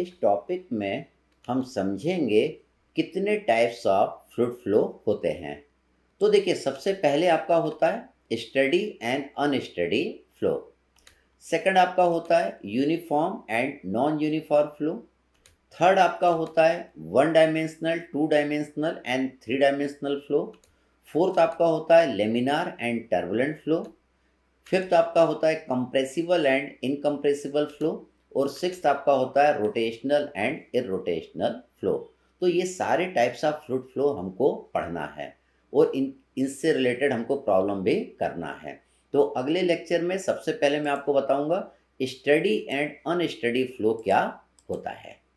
इस टॉपिक में हम समझेंगे कितने टाइप्स ऑफ फ्लूड फ्लो होते हैं तो देखिए सबसे पहले आपका होता है steady and unsteady flow second आपका होता है uniform and non uniform flow third आपका होता है one dimensional two dimensional and three dimensional flow fourth आपका होता है laminar and turbulent flow fifth आपका होता है कंप्रेसिबल एंड इनकम्प्रेसिबल फ्लो और सिक्स आपका होता है रोटेशनल एंड इरोटेशनल फ्लो तो ये सारे टाइप्स ऑफ फ्लूड फ्लो हमको पढ़ना है और इन इनसे रिलेटेड हमको प्रॉब्लम भी करना है तो अगले लेक्चर में सबसे पहले मैं आपको बताऊंगा स्टडी एंड अनस्टडी फ्लो क्या होता है